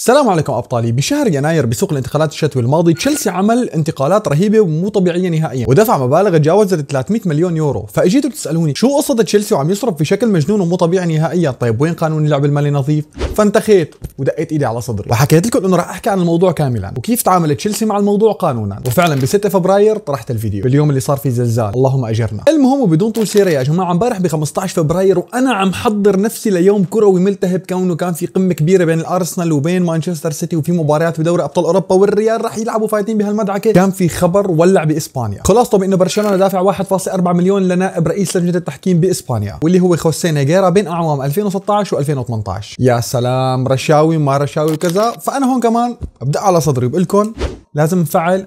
السلام عليكم ابطالي بشهر يناير بسوق الانتقالات الشتوي الماضي تشيلسي عمل انتقالات رهيبه ومو طبيعيه نهائيا ودفع مبالغ تجاوزت 300 مليون يورو فاجيتوا بتسالوني شو قصه تشيلسي وعم يصرف بشكل مجنون ومو طبيعي نهائيا طيب وين قانون اللعب المالي نظيف فانتخيت ودقيت ايدي على صدري وحكيت لكم انه راح احكي عن الموضوع كاملا وكيف تعامل تشيلسي مع الموضوع قانونا وفعلا ب 6 فبراير طرحت الفيديو باليوم اللي صار فيه زلزال اللهم اجرنا المهم وبدون طول سيره يا جماعه امبارح ب 15 فبراير وانا عم حضر نفسي ليوم كروي ملتهب كونه كان في قمه كبيره بين الارسنال وبين بين مانشستر سيتي وفي مباريات بدوري ابطال اوروبا والريال راح يلعبوا فايتين بهالمدعكه كان في خبر ولع باسبانيا خلاصته بانه برشلونه دافع 1.4 مليون لنائب رئيس لجنه التحكيم باسبانيا واللي هو خوسيه نيجيرا بين اعوام 2016 و2018 يا سلام رشاوي ما رشاوي وكذا فانا هون كمان ابدا على صدري وبقول لكم لازم نفعل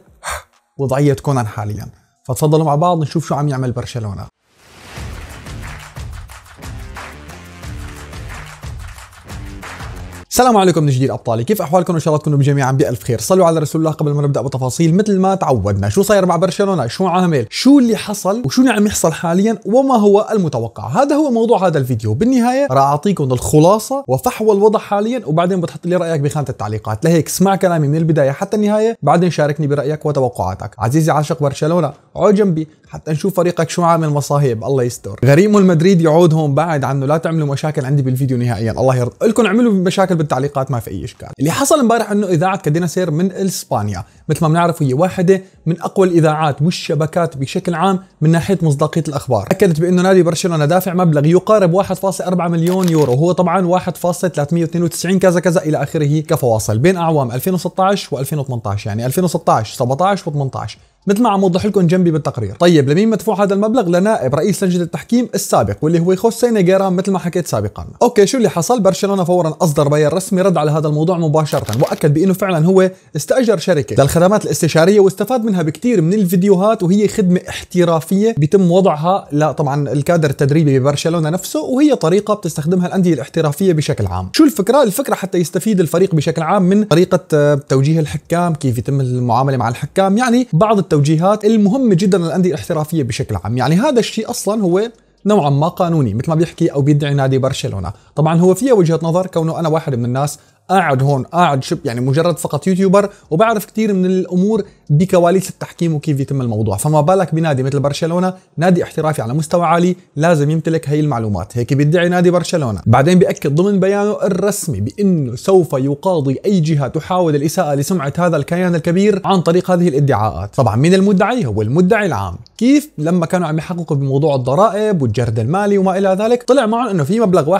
وضعيه كونان حاليا فتفضلوا مع بعض نشوف شو عم يعمل برشلونه السلام عليكم من جديد ابطالي كيف احوالكم ان شاء الله تكونوا جميعا بالف خير صلوا على رسول الله قبل ما نبدا بتفاصيل مثل ما تعودنا شو صاير مع برشلونه شو عامل شو اللي حصل وشو عم يحصل حاليا وما هو المتوقع هذا هو موضوع هذا الفيديو بالنهايه راح اعطيكم الخلاصه وفحوى الوضع حاليا وبعدين بتحط لي رايك بخانه التعليقات لهيك اسمع كلامي من البدايه حتى النهايه بعدين شاركني برايك وتوقعاتك عزيزي عاشق برشلونه اقعد جنبي حتى نشوف فريقك شو عامل مصاهيب الله يستر غريم المدريد يعود هون بعد عنه لا تعملوا مشاكل عندي بالفيديو نهائيا الله يرضى لكم اعملوا مشاكل بالتعليقات ما في اي اشكال اللي حصل امبارح انه اذاعه كادينا سير من اسبانيا مثل ما بنعرف هي واحده من اقوى الاذاعات والشبكات بشكل عام من ناحيه مصداقيه الاخبار اكدت بانه نادي برشلونه دافع مبلغ يقارب 1.4 مليون يورو هو طبعا 1.392 كذا كذا الى اخره كفواصل بين اعوام 2016 و2018 يعني 2016 17 و18 مثل ما عم وضح لكم جنبي بالتقرير طيب لمين مدفوع هذا المبلغ لنائب رئيس لجنه التحكيم السابق واللي هو خوسيه نيجيران مثل ما حكيت سابقا اوكي شو اللي حصل برشلونه فورا اصدر بيان رسمي رد على هذا الموضوع مباشره واكد بانه فعلا هو استاجر شركه للخدمات الاستشاريه واستفاد منها بكثير من الفيديوهات وهي خدمه احترافيه بيتم وضعها لا طبعا الكادر التدريبي ببرشلونه نفسه وهي طريقه بتستخدمها الانديه الاحترافيه بشكل عام شو الفكره الفكره حتى يستفيد الفريق بشكل عام من طريقه توجيه الحكام كيف يتم المعامله مع الحكام يعني بعض التوجيهات المهمه جدا للانديه الاحترافيه بشكل عام يعني هذا الشيء اصلا هو نوعا ما قانوني مثل ما بيحكي او بيدعي نادي برشلونه طبعا هو فيها وجهه نظر كونه انا واحد من الناس قاعد هون قاعد شب يعني مجرد فقط يوتيوبر وبعرف كثير من الامور بكواليس التحكيم وكيف يتم الموضوع فما بالك بنادي مثل برشلونه نادي احترافي على مستوى عالي لازم يمتلك هي المعلومات هيك بيدعي نادي برشلونه بعدين بياكد ضمن بيانه الرسمي بانه سوف يقاضي اي جهه تحاول الاساءه لسمعه هذا الكيان الكبير عن طريق هذه الادعاءات طبعا مين المدعي هو المدعي العام كيف لما كانوا عم يحققوا بموضوع الضرائب والجرد المالي وما الى ذلك طلع معهم انه في مبلغ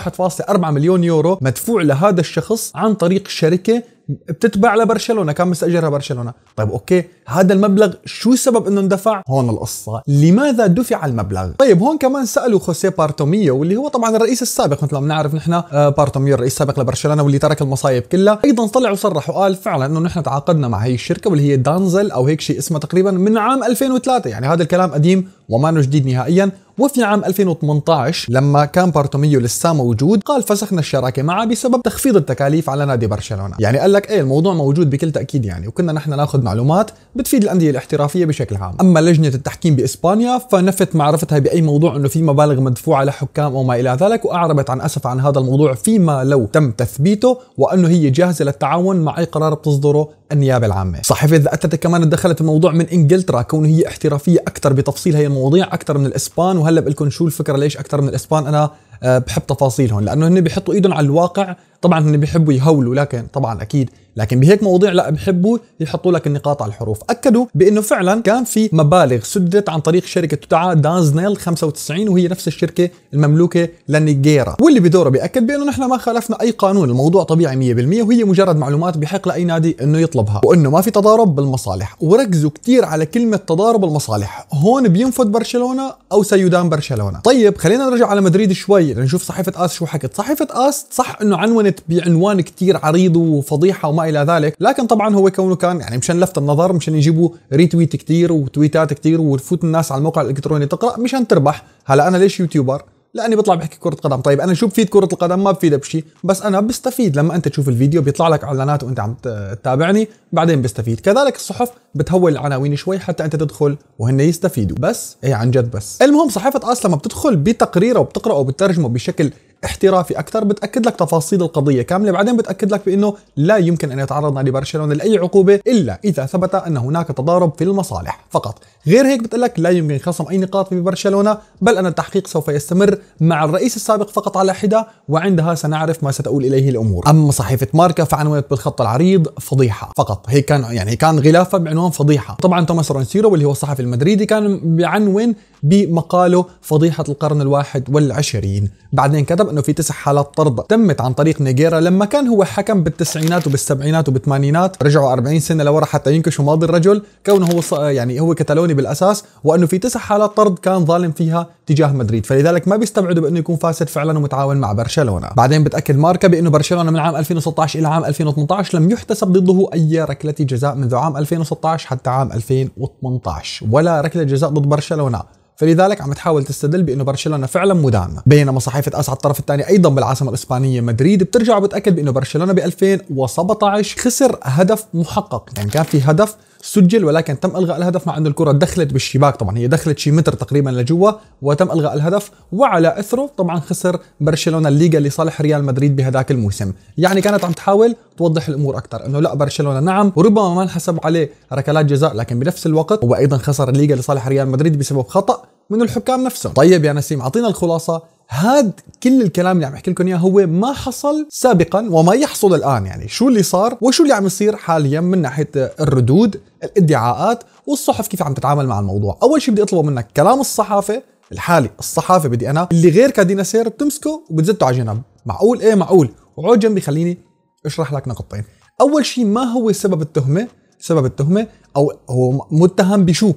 1.4 مليون يورو مدفوع لهذا الشخص عن طريق شركه بتتبع لبرشلونه كان مستاجرها برشلونه طيب اوكي هذا المبلغ شو سبب انه اندفع هون القصه لماذا دفع المبلغ طيب هون كمان سالوا خوسيه بارتوميو واللي هو طبعا الرئيس السابق مثل ما بنعرف نحن آه، بارتوميو الرئيس السابق لبرشلونه واللي ترك المصايب كلها ايضا طلع وصرح وقال فعلا انه نحن تعاقدنا مع هي الشركه واللي هي دانزل او هيك شيء اسمها تقريبا من عام 2003 يعني هذا الكلام قديم وما انه جديد نهائيا وفي عام 2018 لما كان بارتوميو لسه موجود قال فسخنا الشراكه معه بسبب تخفيض التكاليف على نادي برشلونه يعني قال لك ايه الموضوع موجود بكل تاكيد يعني وكنا نحن ناخذ معلومات بتفيد الانديه الاحترافيه بشكل عام اما لجنه التحكيم باسبانيا فنفت معرفتها باي موضوع انه في مبالغ مدفوعه لحكام او ما الى ذلك واعربت عن اسف عن هذا الموضوع فيما لو تم تثبيته وانه هي جاهزه للتعاون مع اي قرار بتصدره النيابه العامه صحيفه ذا اتت كمان دخلت الموضوع من انجلترا كون هي احترافيه اكثر بتفصيل هاي المواضيع اكثر من الاسبان وهلا بقول لكم شو الفكره ليش اكثر من الاسبان انا آه، بحب تفاصيلهم لانه هن بيحطوا ايدهم على الواقع طبعا هن بيحبوا يهولوا لكن طبعا اكيد لكن بهيك مواضيع لا بحبوا يحطوا لك النقاط على الحروف اكدوا بانه فعلا كان في مبالغ سدت عن طريق شركه تدعى دانزنيل 95 وهي نفس الشركه المملوكه لنيجيرا واللي بدوره بياكد بانه نحن ما خالفنا اي قانون الموضوع طبيعي 100% وهي مجرد معلومات بحق لاي نادي انه يطلبها وانه ما في تضارب بالمصالح وركزوا كثير على كلمه تضارب المصالح هون بينفذ برشلونه او سيدان برشلونه طيب خلينا نرجع على مدريد شوي لنشوف صحيفه اس شو حكت صحيفه اس صح انه عنونت الكت بعنوان كتير عريض وفضيحه وما الى ذلك لكن طبعا هو كونه كان يعني مشان لفت النظر مشان يجيبوا ريتويت كتير وتويتات كتير وتفوت الناس على الموقع الالكتروني تقرا مشان تربح هلا انا ليش يوتيوبر لاني بطلع بحكي كره قدم طيب انا شو بفيد كره القدم ما بفيدها بشيء بس انا بستفيد لما انت تشوف الفيديو بيطلع لك اعلانات وانت عم تتابعني بعدين بستفيد كذلك الصحف بتهول العناوين شوي حتى انت تدخل وهن يستفيدوا بس اي عن جد بس المهم صحيفه اصلا لما بتدخل بتقريره وبتقراه وبترجمه بشكل احترافي اكثر بتاكد لك تفاصيل القضيه كامله بعدين بتاكد لك بانه لا يمكن ان يتعرض نادي برشلونه لاي عقوبه الا اذا ثبت ان هناك تضارب في المصالح فقط غير هيك بتقول لك لا يمكن خصم اي نقاط في برشلونه بل ان التحقيق سوف يستمر مع الرئيس السابق فقط على حده وعندها سنعرف ما ستؤول اليه الامور اما صحيفه ماركا فعنونت بالخط العريض فضيحه فقط هي كان يعني كان غلافها بعنوان فضيحه طبعا توماس رونسيرو واللي هو الصحفي المدريدي كان بعنون بمقاله فضيحة القرن الواحد والعشرين بعدين كتب أنه في تسع حالات طرد تمت عن طريق نيجيرا لما كان هو حكم بالتسعينات وبالسبعينات وبالثمانينات رجعوا 40 سنة لورا حتى ينكشوا ماضي الرجل كونه هو يعني هو كتالوني بالأساس وأنه في تسع حالات طرد كان ظالم فيها تجاه مدريد فلذلك ما بيستبعدوا بأنه يكون فاسد فعلا ومتعاون مع برشلونة بعدين بتأكد ماركا بأنه برشلونة من عام 2016 إلى عام 2018 لم يحتسب ضده أي ركلة جزاء منذ عام 2016 حتى عام 2018 ولا ركلة جزاء ضد برشلونة فلذلك عم تحاول تستدل بانه برشلونه فعلا مدعمه بينما صحيفه اس على الطرف الثاني ايضا بالعاصمه الاسبانيه مدريد بترجع وبتاكد بانه برشلونه ب 2017 خسر هدف محقق يعني كان في هدف سجل ولكن تم الغاء الهدف مع انه الكره دخلت بالشباك طبعا هي دخلت شي متر تقريبا لجوا وتم الغاء الهدف وعلى اثره طبعا خسر برشلونه الليغا لصالح ريال مدريد بهذاك الموسم يعني كانت عم تحاول توضح الامور اكثر انه لا برشلونه نعم وربما ما انحسب عليه ركلات جزاء لكن بنفس الوقت هو ايضا خسر الليغا لصالح ريال مدريد بسبب خطا من الحكام نفسهم طيب يا نسيم اعطينا الخلاصه هاد كل الكلام اللي عم احكي لكم اياه هو ما حصل سابقا وما يحصل الان يعني شو اللي صار وشو اللي عم يصير حاليا من ناحيه الردود الادعاءات والصحف كيف عم تتعامل مع الموضوع اول شيء بدي اطلبه منك كلام الصحافه الحالي الصحافه بدي انا اللي غير كادينا سير بتمسكه وبتزته على جنب معقول ايه معقول وعود جنبي خليني اشرح لك نقطتين اول شيء ما هو سبب التهمه سبب التهمه او هو متهم بشو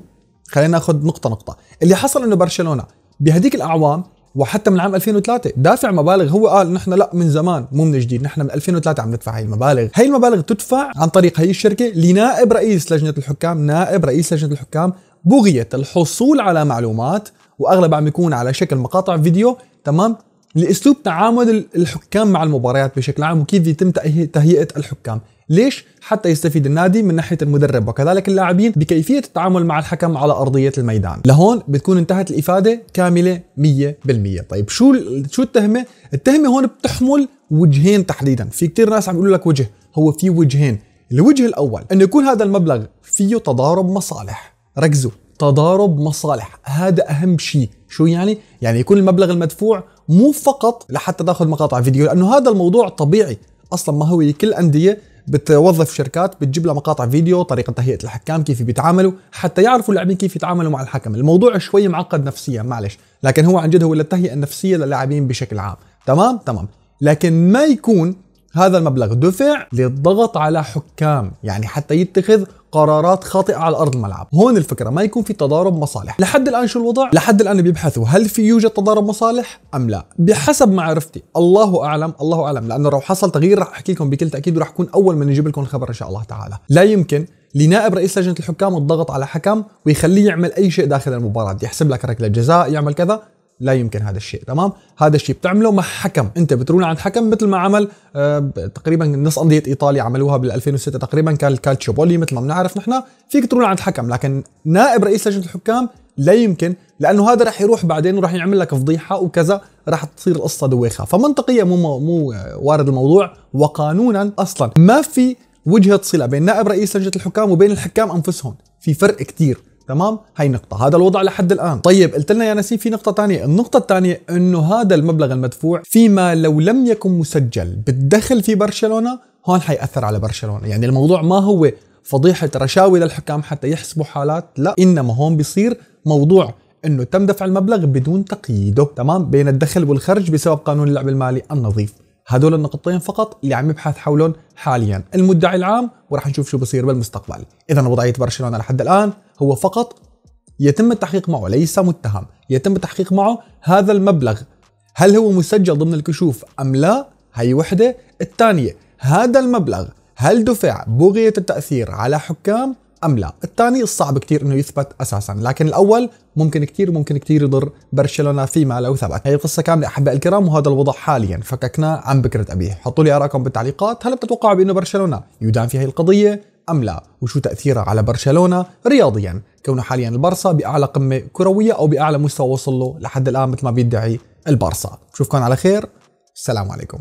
خلينا ناخذ نقطه نقطه اللي حصل انه برشلونه بهديك الاعوام وحتى من عام 2003 دافع مبالغ هو قال نحن لا من زمان مو من جديد نحن من 2003 عم ندفع هاي المبالغ هاي المبالغ تدفع عن طريق هاي الشركه لنائب رئيس لجنه الحكام نائب رئيس لجنه الحكام بغيه الحصول على معلومات واغلب عم يكون على شكل مقاطع فيديو تمام الاسلوب تعامل الحكام مع المباريات بشكل عام وكيف يتم تهيئه الحكام ليش حتى يستفيد النادي من ناحيه المدرب وكذلك اللاعبين بكيفيه التعامل مع الحكم على ارضيه الميدان لهون بتكون انتهت الافاده كامله 100% طيب شو شو التهمه التهمه هون بتحمل وجهين تحديدا في كثير ناس عم يقولوا لك وجه هو في وجهين الوجه الاول انه يكون هذا المبلغ فيه تضارب مصالح ركزوا تضارب مصالح هذا اهم شيء شو يعني يعني يكون المبلغ المدفوع مو فقط لحتى تاخذ مقاطع فيديو لانه هذا الموضوع طبيعي اصلا ما هو كل انديه بتوظف شركات بتجيب لها مقاطع فيديو طريقه تهيئه الحكام كيف بيتعاملوا حتى يعرفوا اللاعبين كيف يتعاملوا مع الحكم الموضوع شوي معقد نفسيا معلش لكن هو عن جد هو للتهيئه النفسيه للاعبين بشكل عام تمام تمام لكن ما يكون هذا المبلغ دفع للضغط على حكام يعني حتى يتخذ قرارات خاطئه على ارض الملعب هون الفكره ما يكون في تضارب مصالح لحد الان شو الوضع لحد الان بيبحثوا هل في يوجد تضارب مصالح ام لا بحسب معرفتي الله اعلم الله اعلم لانه لو حصل تغيير راح احكي لكم بكل تاكيد وراح اكون اول من يجيب لكم الخبر ان شاء الله تعالى لا يمكن لنائب رئيس لجنه الحكام الضغط على حكم ويخليه يعمل اي شيء داخل المباراه يحسب لك ركله جزاء يعمل كذا لا يمكن هذا الشيء تمام هذا الشيء بتعمله مع حكم انت بتروح عند حكم مثل ما عمل آه، تقريبا نص انديه ايطاليا عملوها بال2006 تقريبا كان الكالتشوبولي مثل ما بنعرف نحن فيك تروح عند حكم لكن نائب رئيس لجنه الحكام لا يمكن لانه هذا رح يروح بعدين ورح يعمل لك فضيحه وكذا رح تصير القصه دويخه فمنطقيا مو مو وارد الموضوع وقانونا اصلا ما في وجهه صله بين نائب رئيس لجنه الحكام وبين الحكام انفسهم في فرق كتير تمام هاي نقطه هذا الوضع لحد الان طيب قلت لنا يا نسيم في نقطه ثانيه النقطه الثانيه انه هذا المبلغ المدفوع فيما لو لم يكن مسجل بالدخل في برشلونه هون حيأثر على برشلونه يعني الموضوع ما هو فضيحه رشاوي للحكام حتى يحسبوا حالات لا انما هون بيصير موضوع انه تم دفع المبلغ بدون تقييده تمام بين الدخل والخرج بسبب قانون اللعب المالي النظيف هذول النقطتين فقط اللي عم يبحث حولهم حاليا المدعي العام وراح نشوف شو بصير بالمستقبل اذا وضعيه برشلونه لحد الان هو فقط يتم التحقيق معه ليس متهم يتم التحقيق معه هذا المبلغ هل هو مسجل ضمن الكشوف ام لا هي وحده الثانيه هذا المبلغ هل دفع بغية التأثير على حكام ام لا الثاني الصعب كثير انه يثبت اساسا لكن الاول ممكن كثير ممكن كثير يضر برشلونه فيما لو ثبت هي القصه كامله احباء الكرام وهذا الوضع حاليا فككناه عن بكره ابيه حطوا لي ارائكم بالتعليقات هل بتتوقعوا بانه برشلونه يدان في هي القضيه ام لا وشو تاثيرها على برشلونه رياضيا كونه حاليا البارسا باعلى قمه كرويه او باعلى مستوى وصل له لحد الان مثل ما بيدعي البارسا بشوفكم على خير السلام عليكم